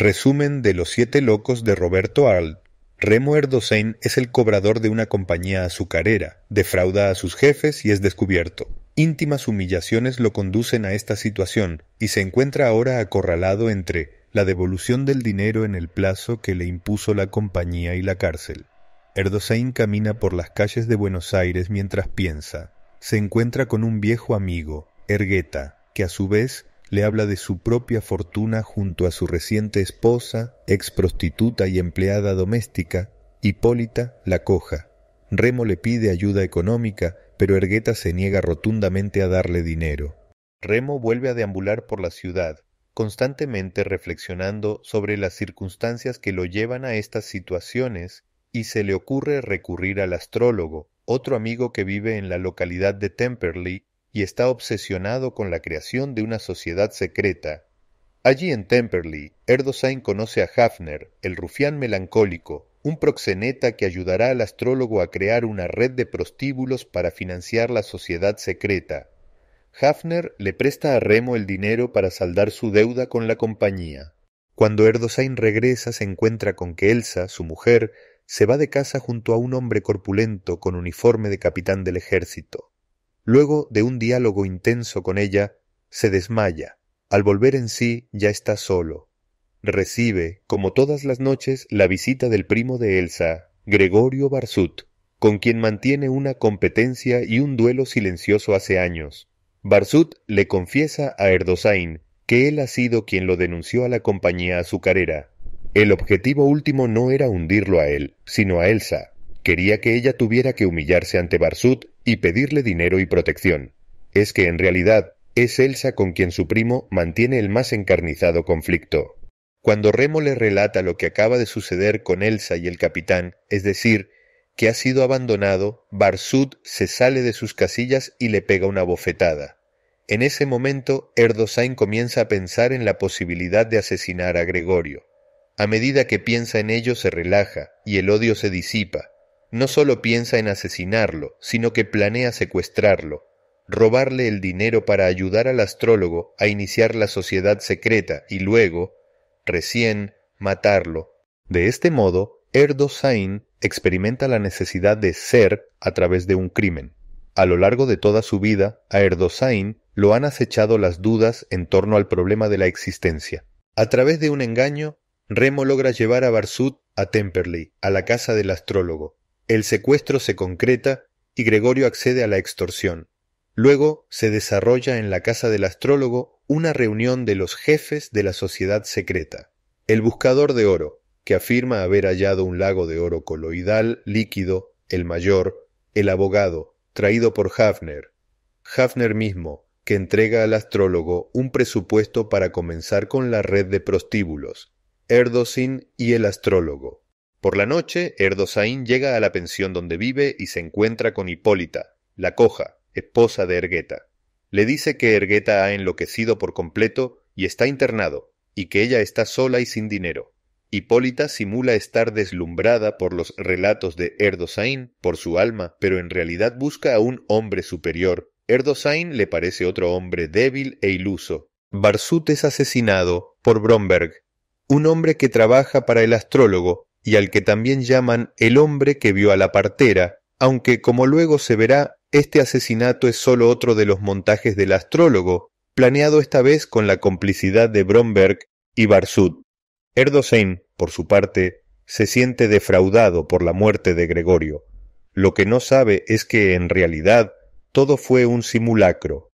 Resumen de Los siete locos de Roberto Arlt. Remo Erdosain es el cobrador de una compañía azucarera, defrauda a sus jefes y es descubierto. Íntimas humillaciones lo conducen a esta situación y se encuentra ahora acorralado entre la devolución del dinero en el plazo que le impuso la compañía y la cárcel. Erdosain camina por las calles de Buenos Aires mientras piensa. Se encuentra con un viejo amigo, Ergueta, que a su vez le habla de su propia fortuna junto a su reciente esposa, ex prostituta y empleada doméstica, Hipólita la coja. Remo le pide ayuda económica, pero Ergueta se niega rotundamente a darle dinero. Remo vuelve a deambular por la ciudad, constantemente reflexionando sobre las circunstancias que lo llevan a estas situaciones, y se le ocurre recurrir al astrólogo, otro amigo que vive en la localidad de Temperley y está obsesionado con la creación de una sociedad secreta. Allí en Temperley, Erdosain conoce a Hafner, el rufián melancólico, un proxeneta que ayudará al astrólogo a crear una red de prostíbulos para financiar la sociedad secreta. Hafner le presta a Remo el dinero para saldar su deuda con la compañía. Cuando Erdosain regresa se encuentra con que Elsa, su mujer, se va de casa junto a un hombre corpulento con uniforme de capitán del ejército. Luego de un diálogo intenso con ella, se desmaya. Al volver en sí ya está solo. Recibe, como todas las noches, la visita del primo de Elsa, Gregorio Barsut, con quien mantiene una competencia y un duelo silencioso hace años. Barsut le confiesa a Erdosain que él ha sido quien lo denunció a la compañía azucarera. El objetivo último no era hundirlo a él, sino a Elsa, Quería que ella tuviera que humillarse ante Barsud y pedirle dinero y protección. Es que en realidad es Elsa con quien su primo mantiene el más encarnizado conflicto. Cuando Remo le relata lo que acaba de suceder con Elsa y el capitán, es decir, que ha sido abandonado, Barsud se sale de sus casillas y le pega una bofetada. En ese momento, Erdosain comienza a pensar en la posibilidad de asesinar a Gregorio. A medida que piensa en ello se relaja y el odio se disipa, no solo piensa en asesinarlo, sino que planea secuestrarlo, robarle el dinero para ayudar al astrólogo a iniciar la sociedad secreta y luego, recién, matarlo. De este modo, Erdosain experimenta la necesidad de ser a través de un crimen. A lo largo de toda su vida, a Erdosain lo han acechado las dudas en torno al problema de la existencia. A través de un engaño, Remo logra llevar a Barsud a Temperley, a la casa del astrólogo, el secuestro se concreta y Gregorio accede a la extorsión. Luego se desarrolla en la casa del astrólogo una reunión de los jefes de la sociedad secreta. El buscador de oro, que afirma haber hallado un lago de oro coloidal líquido, el mayor, el abogado, traído por Hafner. Hafner mismo, que entrega al astrólogo un presupuesto para comenzar con la red de prostíbulos, Erdosin y el astrólogo. Por la noche, Erdosain llega a la pensión donde vive y se encuentra con Hipólita, la coja, esposa de Ergueta. Le dice que Ergueta ha enloquecido por completo y está internado, y que ella está sola y sin dinero. Hipólita simula estar deslumbrada por los relatos de Erdosain, por su alma, pero en realidad busca a un hombre superior. Erdosain le parece otro hombre débil e iluso. Barsut es asesinado por Bromberg, un hombre que trabaja para el astrólogo, y al que también llaman el hombre que vio a la partera, aunque como luego se verá, este asesinato es solo otro de los montajes del astrólogo, planeado esta vez con la complicidad de Bromberg y Barsud. Erdosein, por su parte, se siente defraudado por la muerte de Gregorio. Lo que no sabe es que en realidad todo fue un simulacro,